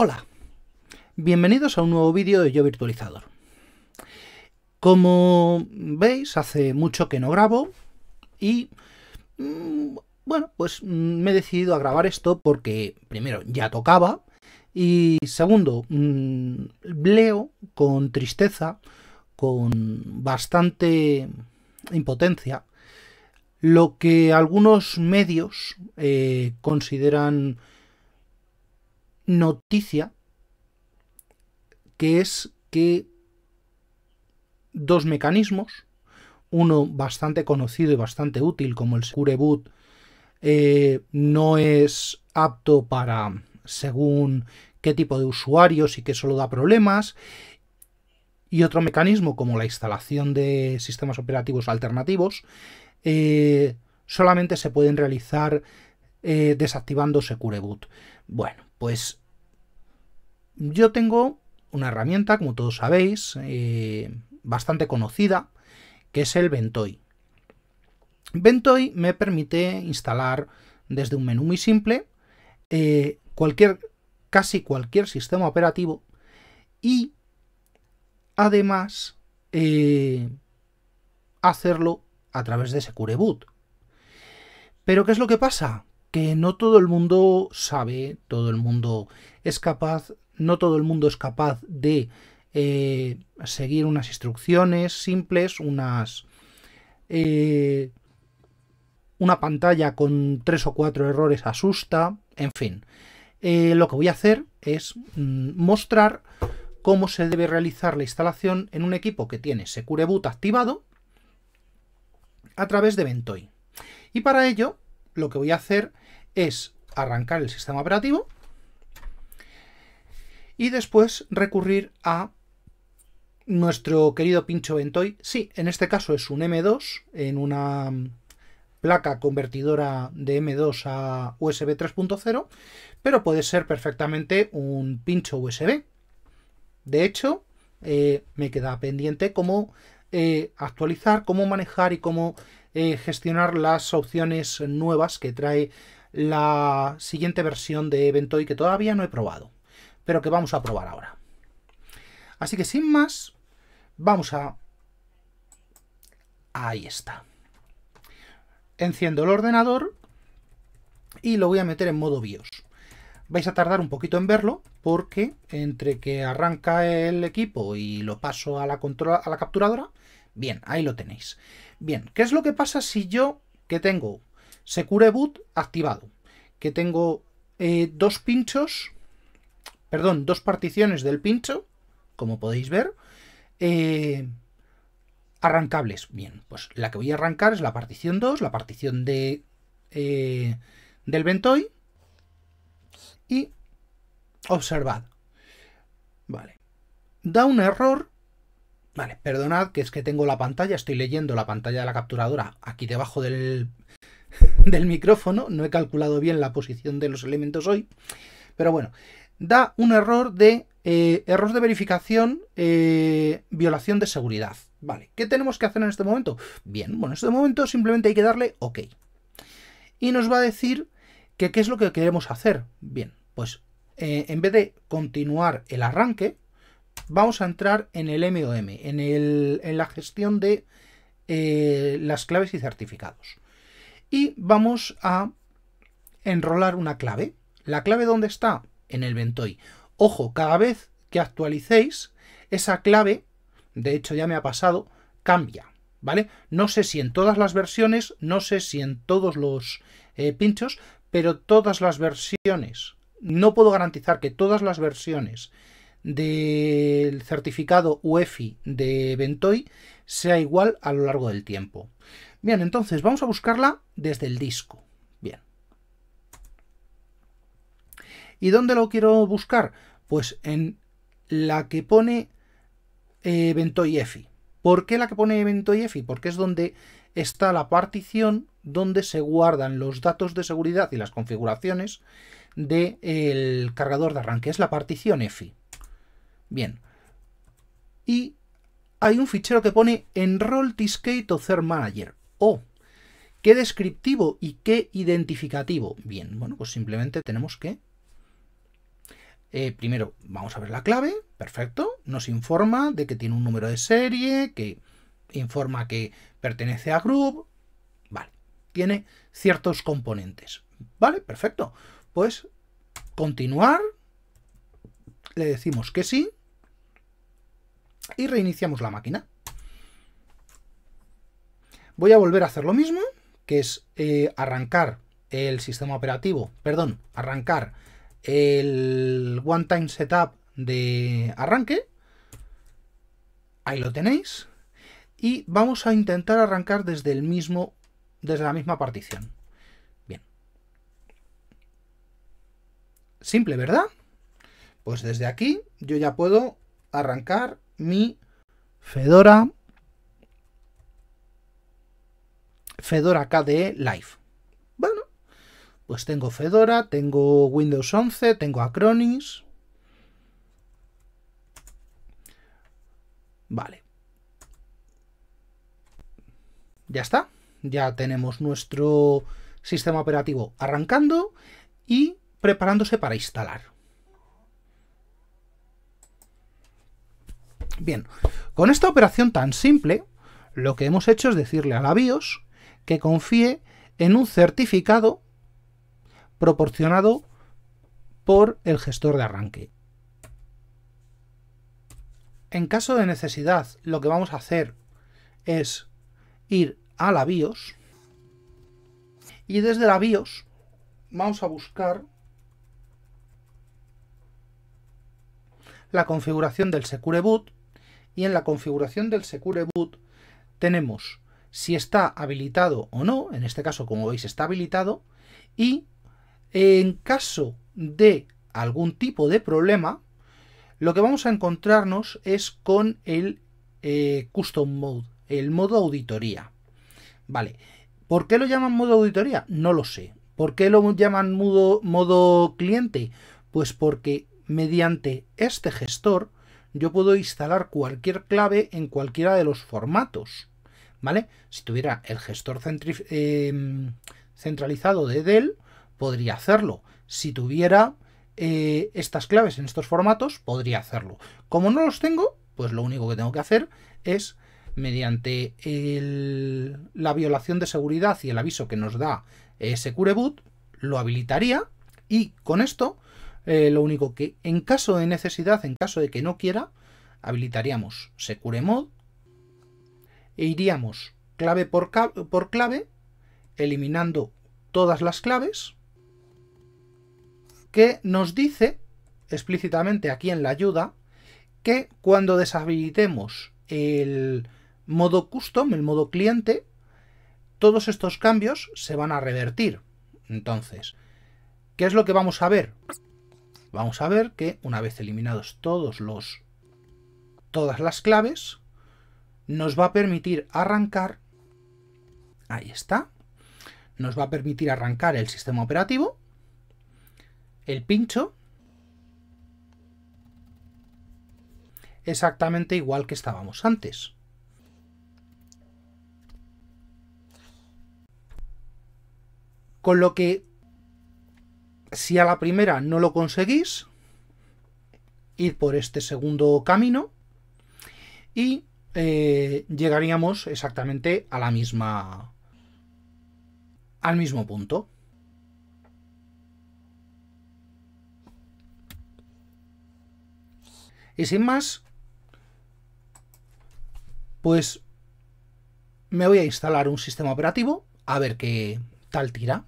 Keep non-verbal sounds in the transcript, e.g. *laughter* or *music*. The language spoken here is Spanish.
Hola, bienvenidos a un nuevo vídeo de Yo Virtualizador. Como veis, hace mucho que no grabo y, mm, bueno, pues mm, me he decidido a grabar esto porque, primero, ya tocaba y, segundo, mm, leo con tristeza, con bastante impotencia, lo que algunos medios eh, consideran noticia que es que dos mecanismos, uno bastante conocido y bastante útil como el Secure Boot, eh, no es apto para según qué tipo de usuarios y que solo da problemas, y otro mecanismo como la instalación de sistemas operativos alternativos, eh, solamente se pueden realizar eh, desactivando Secure Boot. Bueno, pues yo tengo una herramienta, como todos sabéis, eh, bastante conocida, que es el Ventoy. Ventoy me permite instalar desde un menú muy simple eh, cualquier, casi cualquier sistema operativo y además eh, hacerlo a través de Secure Boot. Pero ¿qué es lo que pasa? que no todo el mundo sabe, todo el mundo es capaz, no todo el mundo es capaz de eh, seguir unas instrucciones simples, unas... Eh, una pantalla con tres o cuatro errores asusta, en fin. Eh, lo que voy a hacer es mm, mostrar cómo se debe realizar la instalación en un equipo que tiene Secure Boot activado a través de Ventoy. Y para ello lo que voy a hacer es arrancar el sistema operativo y después recurrir a nuestro querido pincho Ventoy. Sí, en este caso es un M2 en una placa convertidora de M2 a USB 3.0, pero puede ser perfectamente un pincho USB. De hecho, eh, me queda pendiente cómo eh, actualizar, cómo manejar y cómo eh, gestionar las opciones nuevas que trae la siguiente versión de Eventoy que todavía no he probado, pero que vamos a probar ahora. Así que sin más, vamos a... Ahí está. Enciendo el ordenador y lo voy a meter en modo BIOS. Vais a tardar un poquito en verlo porque entre que arranca el equipo y lo paso a la, a la capturadora, Bien, ahí lo tenéis. Bien, ¿qué es lo que pasa si yo que tengo Secure Boot activado? Que tengo eh, dos pinchos, perdón, dos particiones del pincho, como podéis ver, eh, arrancables. Bien, pues la que voy a arrancar es la partición 2, la partición de eh, del Ventoy. Y observad. Vale. Da un error Vale, perdonad que es que tengo la pantalla, estoy leyendo la pantalla de la capturadora aquí debajo del, *laughs* micrófono, no he calculado bien la posición de los elementos hoy, pero bueno, da un error de eh, de verificación, eh, violación de seguridad. Vale, ¿qué tenemos que hacer en este momento? Bien, bueno, en este momento simplemente hay que darle OK. Y nos va a decir que qué es lo que queremos hacer. Bien, pues eh, en vez de continuar el arranque, vamos a entrar en el MOM, en, la gestión de eh, las claves y certificados. Y vamos a enrolar una clave. ¿La clave dónde está? En el Ventoy. Ojo, cada vez que actualicéis, esa clave, de hecho ya me ha pasado, cambia. ¿Vale? No sé si en todas las versiones, no sé si en todos los eh, pinchos, pero todas las versiones, no puedo garantizar que todas las versiones del certificado UEFI de Ventoy sea igual a lo largo del tiempo. Bien, entonces vamos a buscarla desde el disco. Bien. ¿Y dónde lo quiero buscar? Pues en la que pone Ventoy eh, EFI. ¿Por qué la que pone Ventoy EFI? Porque es donde está la partición donde se guardan los datos de seguridad y las configuraciones del cargador de arranque. Es la partición EFI. Bien. Y hay un fichero que pone Enroll Tiscate Author manager. Oh, qué descriptivo y qué identificativo. Bien, bueno, pues simplemente tenemos que... Eh, primero, vamos a ver la clave. Perfecto. Nos informa de que tiene un número de serie, que informa que pertenece a group. Vale. Tiene ciertos componentes. Vale, perfecto. Pues continuar. Le decimos que sí y reiniciamos la máquina. Voy a volver a hacer lo mismo, que es eh, arrancar el sistema operativo, perdón, arrancar el One Time Setup de arranque. Ahí lo tenéis. Y vamos a intentar arrancar desde el mismo, desde la misma partición. Bien. Simple, ¿verdad? Pues desde aquí yo ya puedo arrancar mi Fedora Fedora KDE Live. Bueno, pues tengo Fedora, tengo Windows 11, tengo Acronis. Vale. Ya está. Ya tenemos nuestro sistema operativo arrancando y preparándose para instalar. Bien, con esta operación tan simple, lo que hemos hecho es decirle a la BIOS que confíe en un certificado proporcionado por el gestor de arranque. En caso de necesidad, lo que vamos a hacer es ir a la BIOS y desde la BIOS vamos a buscar la configuración del Secure Boot y en la configuración del Secure Boot tenemos si está habilitado o no, en este caso como veis está habilitado, y en caso de algún tipo de problema, lo que vamos a encontrarnos es con el eh, Custom Mode, el modo auditoría. Vale, ¿por qué lo llaman modo auditoría? No lo sé. ¿Por qué lo llaman modo cliente? Pues porque mediante este gestor yo puedo instalar cualquier clave en cualquiera de los formatos. ¿Vale? Si tuviera el gestor em, centralizado de Dell, podría hacerlo. Si tuviera eh, estas claves en estos formatos, podría hacerlo. Como no los tengo, pues lo único que tengo que hacer es, mediante la violación de seguridad y el aviso que nos da eh, Boot, lo habilitaría y con esto eh, lo único que en caso de necesidad, en caso de que no quiera, habilitaríamos Secure e iríamos clave por clave, eliminando todas las claves, que nos dice explícitamente aquí en la ayuda que cuando deshabilitemos el modo custom, el modo cliente, todos estos cambios se van a revertir. Entonces, ¿qué es lo que vamos a ver? vamos a ver que una vez eliminados todos los todas las claves, nos va a permitir arrancar, ahí está, nos va a permitir arrancar el sistema operativo, el pincho, exactamente igual que estábamos antes. Con lo que si a la primera no lo conseguís, ir por este segundo camino y eh, llegaríamos exactamente a la misma al mismo punto. Y sin más, pues me voy a instalar un sistema operativo a ver qué tal tira.